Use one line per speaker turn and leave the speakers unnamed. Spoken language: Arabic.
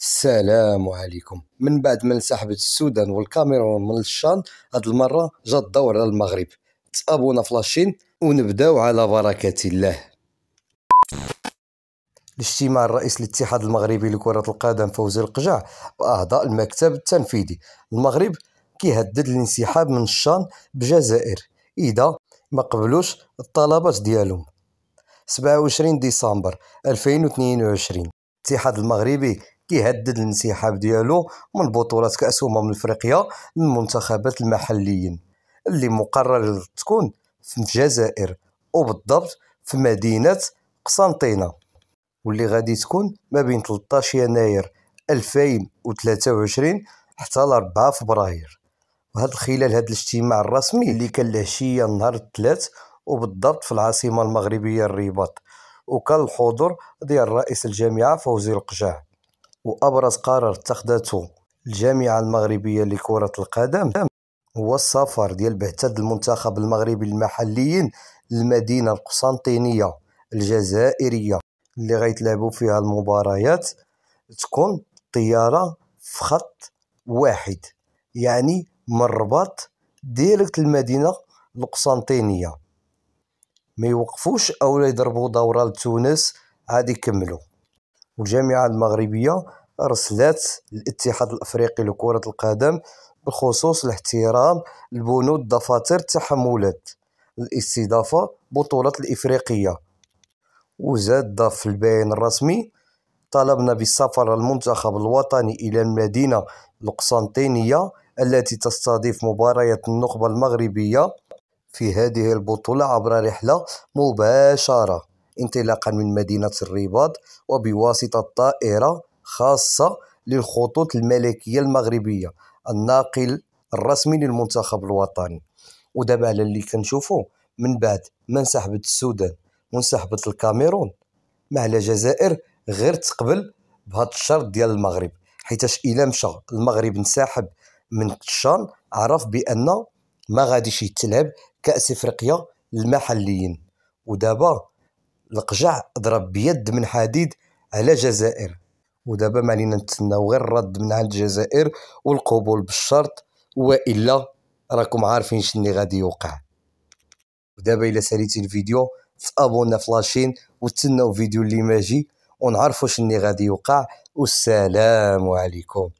السلام عليكم من بعد ما انسحبت السودان والكاميرون من الشان هاد المره جا الدور على المغرب تابونا فلاشين ونبداو على بركه الله الاجتماع الرئيس الاتحاد المغربي لكرة القدم فوزي القجع وأعضاء المكتب التنفيذي المغرب كيهدد الانسحاب من الشان بجزائر إذا ما قبلوش الطلبات ديالهم 27 ديسمبر 2022 الاتحاد المغربي كيهدد الانسحاب ديالو من بطولات كاس امم افريقيا للمنتخبات المحليين اللي مقرر تكون في الجزائر وبالضبط في مدينه قسنطينه واللي غادي تكون ما بين 13 يناير 2023 حتى ل 4 فبراير وهذا خلال هذا الاجتماع الرسمي اللي كان العشيه نهار الثلاث وبالضبط في العاصمه المغربيه الرباط وكان الحضور ديال رئيس الجامعه فوزي القجاع وأبرز قرار اتخذته الجامعة المغربية لكرة القدم هو السفر ديال بعثة المنتخب المغربي المحليين للمدينة القسنطينية الجزائرية اللي غيتلعبوا فيها المباريات تكون طيارة في خط واحد يعني من الرباط ديركت المدينة القسنطينية ما يوقفوش اولا يضربوا دورة لتونس عاد يكملوا والجامعه المغربيه رسلات الاتحاد الافريقي لكره القدم بخصوص الاحترام لبنود دفاتر التحملات الاستضافه بطولات الافريقيه وزاد ضاف في البيان الرسمي طلبنا بالسفر المنتخب الوطني الى المدينه القسنطينيه التي تستضيف مباريات النخبه المغربيه في هذه البطوله عبر رحله مباشره انطلاقا من مدينة الرباط وبواسطة طائرة خاصة للخطوط الملكية المغربية الناقل الرسمي للمنتخب الوطني ودابا على اللي كنشوفو من بعد ما انسحبت السودان وانسحبت الكاميرون مع الجزائر غير تقبل بهذا الشرط ديال المغرب حيتاش الا مشى المغرب انسحب من الشان عرف بان ما غاديش يتلعب كاس افريقيا للمحليين ودابا القجع ضرب بيد من حديد على جزائر ودابا ما علينا نتسناو غير الرد من عند الجزائر والقبول بالشرط والا راكم عارفين شنو اللي غادي يوقع ودابا الى ساليتي الفيديو تابونا فلاشين وتسناو الفيديو اللي ماجي ونعرفوا شنو اللي غادي يوقع والسلام عليكم